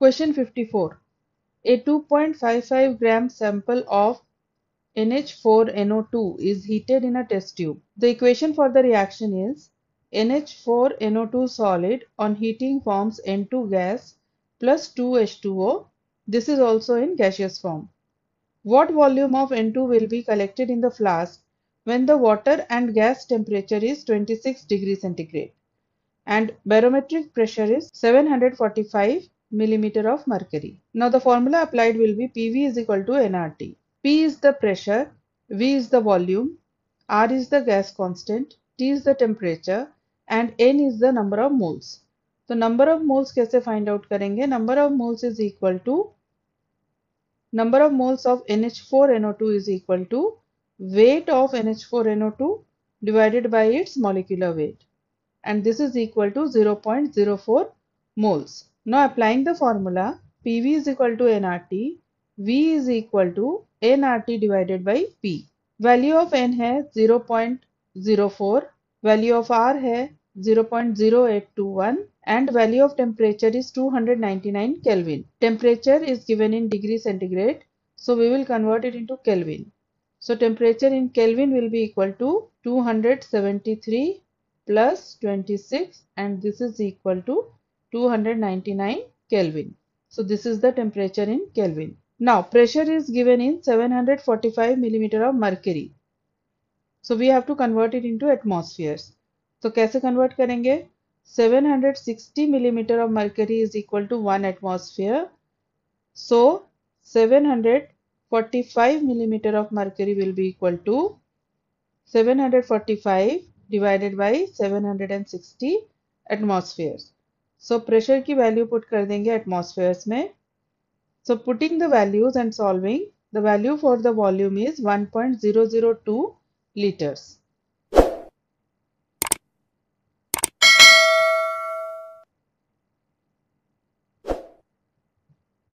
Question 54. A 2.55 gram sample of NH4NO2 is heated in a test tube. The equation for the reaction is NH4NO2 solid on heating forms N2 gas plus 2H2O. This is also in gaseous form. What volume of N2 will be collected in the flask when the water and gas temperature is 26 degrees centigrade and barometric pressure is 745 millimeter of mercury. Now the formula applied will be PV is equal to nRT. P is the pressure, V is the volume, R is the gas constant, T is the temperature and N is the number of moles. The number of moles kaise find out karenge? Number of moles is equal to number of moles of NH4NO2 is equal to weight of NH4NO2 divided by its molecular weight and this is equal to 0.04 moles. Now applying the formula PV is equal to nRT, V is equal to nRT divided by P. Value of n है 0.04 Value of R है 0.0821 and value of temperature is 299 Kelvin. Temperature is given in degree centigrade so we will convert it into Kelvin. So temperature in Kelvin will be equal to 273 plus 26 and this is equal to 299 Kelvin. So this is the temperature in Kelvin. Now pressure is given in 745 millimeter of mercury. So we have to convert it into atmospheres. So कैसे convert करेंगे 760 millimeter of mercury is equal to 1 atmosphere. So 745 millimeter of mercury will be equal to 745 divided by 760 atmospheres. So so, pressure की value put कर देंगे atmosphere में so putting the values and solving the value for the volume is 1.002 litres